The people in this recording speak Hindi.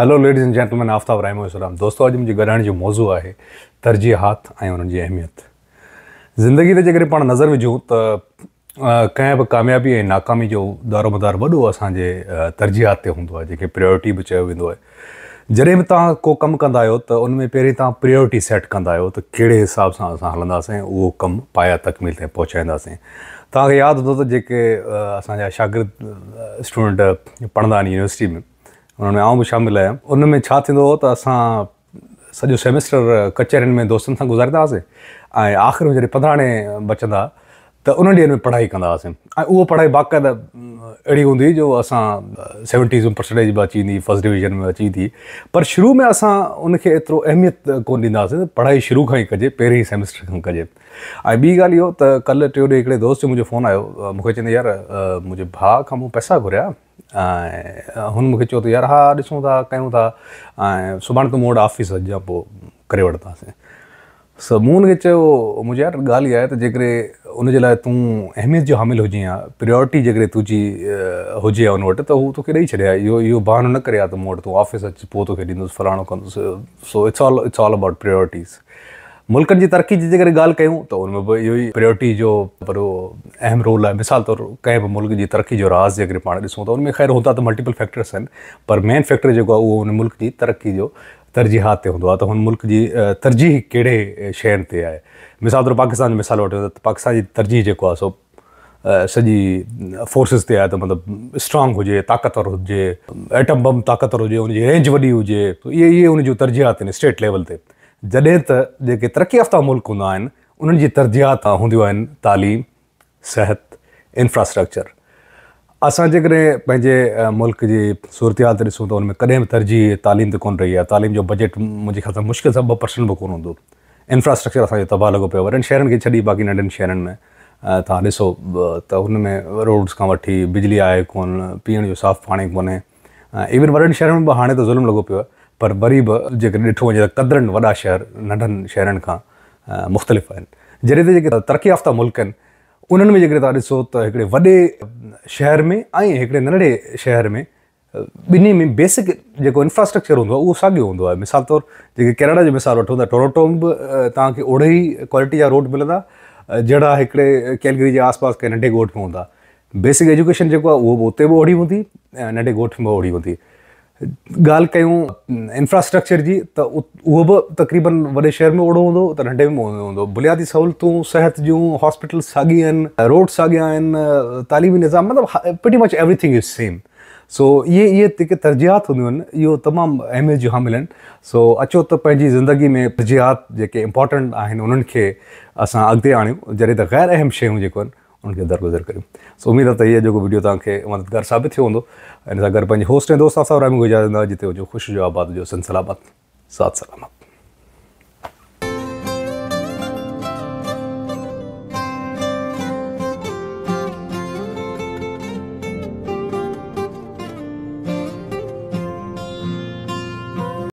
hello ladies and gentleman Aftab Rahm सलाम दोस्तों अॼु मुंहिंजी ॻाल्हाइण जो मौज़ू आहे तर्जीहत ऐं उन्हनि जी अहमियत ज़िंदगी ते जेकॾहिं पाण नज़र विझूं त कंहिं बि कामयाबी ऐं नाकामी जो दारो मददार वॾो असांजे तरजीहत ते हूंदो आहे जेके प्रायोरिटी बि चयो वेंदो आहे जॾहिं बि तव्हां को कमु कंदा आहियो त उन में पहिरीं तव्हां प्रायोरिटी सेट कंदा आहियो त कहिड़े हिसाब सां असां हलंदासीं उहो कमु पाया तकमील ताईं पहुचाईंदासीं तव्हांखे यादि हूंदो त जेके असांजा शागिर्द स्टूडेंट पढ़ंदा आहिनि यूनिवर्सिटी में उन्हनि में आउं बि शामिल आहियां उन में छा थींदो हुओ त असां सॼो सेमेस्टर कचहरियुनि में दोस्तनि सां गुज़ारींदा हुआसीं ऐं आख़िर में जॾहिं पंद्रहं बचंदा त उन ॾींहनि में पढ़ाई कंदा हुआसीं ऐं उहो पढ़ाई बाक़ाइदा अहिड़ी हूंदी हुई जो असां सेवनटीज़ परसेंटेज बि अची वेंदी फस्ट डिवीज़न में अची थी पर शुरू में असां उनखे एतिरो अहमियत कोन ॾींदा हुआसीं पढ़ाई शुरू खां ई कजे पहिरें सेमेस्टर खां कजे ऐं ॿी ॻाल्हि इहो त कल्ह टियों ॾींहुं हिकिड़े दोस्त जो मुंहिंजो फ़ोन आयो मूंखे चवंदो यार मुंहिंजे भाउ खां मूं पैसा घुरिया ऐं हुन मूंखे चयो त यार हा ॾिसूं था कयूं था ऐं सुभाणे तूं मूं वटि ऑफ़िस अच जां पोइ करे वठंदासीं स मूं हुनखे चयो मुंहिंजे यार ॻाल्हि इहा आहे त जेकॾहिं हुनजे लाइ तूं अहमियत जो हामिल हुजे हां प्रियोरिटी जेकॾहिं तुंहिंजी हुजे आहे उन वटि त हू तोखे ॾेई छॾिया इहो इहो बहानो न करे आहे त मूं वटि तूं ऑफ़िस अचु पोइ तोखे ॾींदुसि फलाणो कंदुसि so it's all it's all about priorities मुल्क की तरक्की की जेकर ॻाल्हि कयूं त तो उनमें बि इहो ई जो बड़ो अहम रोल है मिसाल तौरु कंहिं भी मुल्क की तरक्की जो राज़ जेकर पाण ॾिसूं त उनमें ख़ैर होता त मल्टीपल फैक्टर्स आहिनि पर मेन फैक्टर जो आहे उन मुल्क की तरक्की तरजीहत तरजीहात तो उन मुल्क की तरजीह कड़े शहर से है मिसाल तौर पाकिस्तान जो मिसाल वठो त पाकिस्तान की तरजीह जो सो सजी फोर्सिस से आहे त मतिलबु स्ट्रांग हुजे ताक़तवर हुजे बम ताक़तवर हो रेंज वॾी हुजे ये ये उन तरजीहत स्टेट लेवल से जॾहिं त जेके तरक़ी याफ़्ता मुल्क हूंदा आहिनि उन्हनि जी तरजीहात हूंदियूं आहिनि तालीम सिहत इंफ्रास्ट्रक्चर असां जेकॾहिं पंहिंजे मुल्क जी सूरत हाल ते ॾिसूं त हुन कॾहिं बि तरजीह तालीम ते कोन रही आहे तालीम जो बजट मुंहिंजे ख़्याल सां मुश्किल सां ॿ परसेंट बि कोन हूंदो इंफ्रास्ट्रक्चर असांजो तबाह लॻो पियो वॾनि शहरनि खे छॾी बाक़ी नंढनि शहरनि में तव्हां ॾिसो त हुन में रोड्स खां वठी बिजली आहे कोन पीअण जो साफ़ु पाणी कोन्हे इवन वॾनि शहरनि में बि हाणे त ज़ुल्म लॻो पियो आहे पर वरी बि जेकॾहिं ॾिठो वञे त कदरनि वॾा शहर नंढनि शहरनि खां मुख़्तलिफ़ आहिनि जॾहिं त जेके तरक़ी याफ़्ता मुल्क आहिनि उन्हनि में जेकॾहिं तव्हां ॾिसो त हिकिड़े वॾे शहर में ऐं हिकिड़े नंढे शहर में ॿिन्ही में बेसिक जेको इंफ्रास्ट्रक्चर हूंदो आहे उहो साॻियो हूंदो आहे मिसाल तौरु जेके कैनेडा जो मिसाल वठूं था टोरोटो में बि तव्हांखे ओहिड़े ई क्वालिटी जा रोड मिलंदा जहिड़ा हिकिड़े कैलगिरी जे आसपास कंहिं नंढे ॻोठ में हूंदा बेसिक एजुकेशन जेको आहे उहो बि उते बि ओड़ी हूंदी ऐं नंढे ॻोठ में बि ओड़ी हूंदी গাল કયુ ઇન્ફ્રાસ્ટ્રક્ચર જી તો ઓબ تقريبا વડે શહેર મે ઓડો હો તો હંડે મે હોડો બુલિયાદી સહુલતુ સહત જુ હોસ્પિટલ સાગી એન રોડસ સાગયા એન તાલીમી निजाम મતલબ pretty much everything is same સો યે યે તકે તરજીયાત હોન યે તમામ અહેમ જો હામલે સો અચો તો પંજી જિંદગી મે તરજીયાત જે કે ઇમ્પોર્ટન્ટ આહેન ઉનન કે આસા આગદે આણે જરે ત ગેર અહેમ શય હુ જે કોન उन दरगुज़र करियूं सो उम्मीद है तो ये जो वीडियो तक मददगार साबित थियो हूंदो ऐं हिन होस्ट दोस्तों से सां राम गुज़ारींदा जिते हुजो ख़ुशि जो आबाद जो सिलसिलाबाद सात सलामत